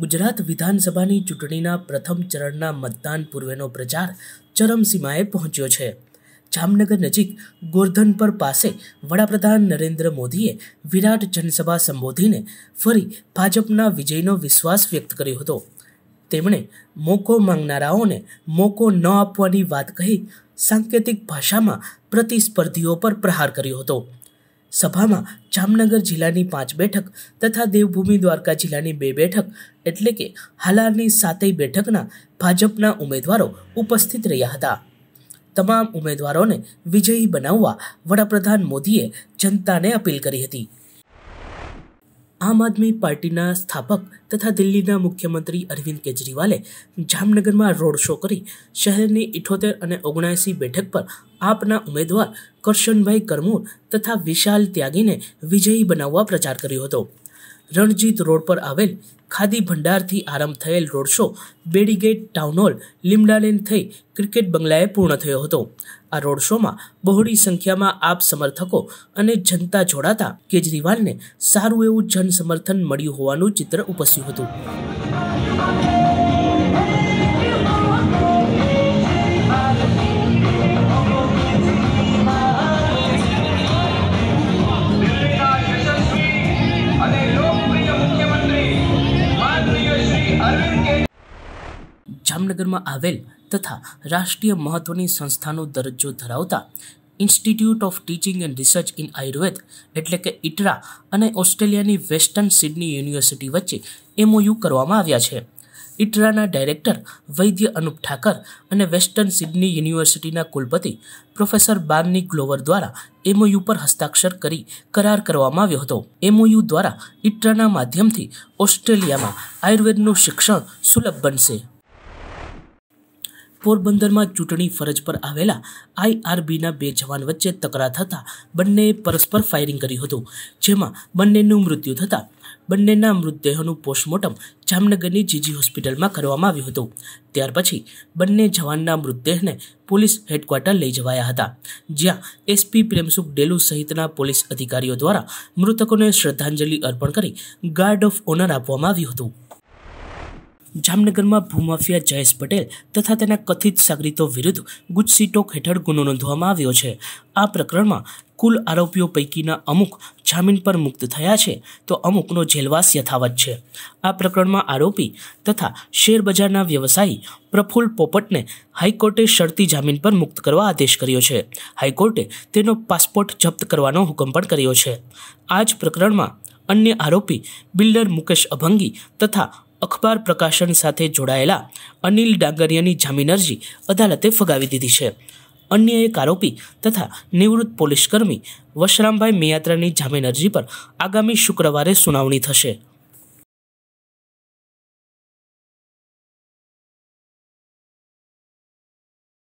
ગુજરાત વિધાનસભાની ચૂંટણીના પ્રથમ ચરણના મતદાન પૂર્વેનો પ્રચાર ચરમસીમાએ પહોંચ્યો છે જામનગર નજીક ગોરધનપર પાસે વડાપ્રધાન નરેન્દ્ર મોદીએ વિરાટ જનસભા સંબોધીને ફરી ભાજપના વિજયનો વિશ્વાસ વ્યક્ત કર્યો હતો તેમણે મોકો માંગનારાઓને મોકો ન આપવાની વાત કહી સાંકેતિક ભાષામાં પ્રતિસ્પર્ધીઓ પર પ્રહાર કર્યો હતો સભામાં જામનગર જિલ્લાની પાંચ બેઠક તથા દેવભૂમિ દ્વારકા જિલ્લાની બે બેઠક એટલે કે હાલારની સાતેય બેઠકના ભાજપના ઉમેદવારો ઉપસ્થિત રહ્યા હતા તમામ ઉમેદવારોને વિજયી બનાવવા વડાપ્રધાન મોદીએ જનતાને અપીલ કરી હતી આમ આદમી પાર્ટીના સ્થાપક તથા દિલ્હીના મુખ્યમંત્રી અરવિંદ કેજરીવાલે જામનગરમાં રોડ શો કરી શહેરની ઇઠોતેર અને ઓગણસી બેઠક પર આપના ઉમેદવાર કરશનભાઈ કરમૂર તથા વિશાલ ત્યાગીને વિજયી બનાવવા પ્રચાર કર્યો હતો રણજીત રોડ પર આવેલ ખાદી ભંડારથી આરંભ થયેલ road show Bedi gate town hall Limda lane થઈ ક્રિકેટ બંગલાએ પૂર્ણ થયો હતો આ રોડ શોમાં બહોળી સંખ્યામાં આપ સમર્થકો અને જનતા જોડાતા કેજરીવાલને સારું એવું જન સમર્થન મળ્યું હોવાનું ચિત્ર ઉપસ્યું હતું જામનગરમાં આવેલ તથા રાષ્ટ્રીય મહત્ત્વની સંસ્થાનો દરજ્જો ધરાવતા Institute of Teaching and Research in Ayurveda એટલે કે ઇટરા અને ઓસ્ટ્રેલિયાની વેસ્ટર્ન સિડની યુનિવર્સિટી વચ્ચે એમઓયુ કરવામાં આવ્યા છે ઇટરાના ડાયરેક્ટર વૈદ્ય અનુપ ઠાકર અને વેસ્ટર્ન સિડની યુનિવર્સિટીના કુલપતિ પ્રોફેસર બાર્ની ગ્લોવર દ્વારા એમઓયુ પર હસ્તાક્ષર કરી કરાર કરવામાં આવ્યો હતો એમઓયુ દ્વારા ઇટરાના માધ્યમથી ઓસ્ટ્રેલિયામાં આયુર્વેદનું શિક્ષણ સુલભ બનશે પોરબંદરમાં ચૂંટણી ફરજ પર આવેલા આઈઆરબીના બે જવાન વચ્ચે તકરાર થતાં બંનેએ પરસ્પર ફાયરિંગ કર્યું હતું જેમાં બંનેનું મૃત્યુ થતાં બંનેના મૃતદેહોનું પોસ્ટમોર્ટમ જામનગરની જીજી હોસ્પિટલમાં કરવામાં આવ્યું હતું ત્યાર પછી બંને જવાનના મૃતદેહને પોલીસ હેડક્વાર્ટર લઈ જવાયા હતા જ્યાં એસપી પ્રેમસુખ ડેલુ સહિતના પોલીસ અધિકારીઓ દ્વારા મૃતકોને શ્રદ્ધાંજલિ અર્પણ કરી ગાર્ડ ઓફ ઓનર આપવામાં આવ્યું હતું જામનગરમાં ભૂમાફિયા જયેશ પટેલ તથા તેના કથિત સાગરીતો વિરુદ્ધ ગુજસીટોક હેઠળ ગુનો નોંધવામાં આવ્યો છે આ પ્રકરણમાં કુલ આરોપીઓ પૈકીના અમુક જામીન પર મુક્ત થયા છે તો અમુકનો જેલવાસ યથાવત છે આ પ્રકરણમાં આરોપી તથા શેરબજારના વ્યવસાયી પ્રફુલ્લ પોપટને હાઈકોર્ટે શરતી જામીન પર મુક્ત કરવા આદેશ કર્યો છે હાઈકોર્ટે તેનો પાસપોર્ટ જપ્ત કરવાનો હુકમ પણ કર્યો છે આ જ પ્રકરણમાં અન્ય આરોપી બિલ્ડર મુકેશ અભંગી તથા અખબાર પ્રકાશન સાથે જોડાયેલા અનિલ ડાંગરિયાની જામીન અરજી અદાલતે ફગાવી દીધી છે અન્ય એક આરોપી તથા નિવૃત્ત પોલીસકર્મી વશરામભાઈ મિયાત્રાની જામીન અરજી પર આગામી શુક્રવારે સુનાવણી થશે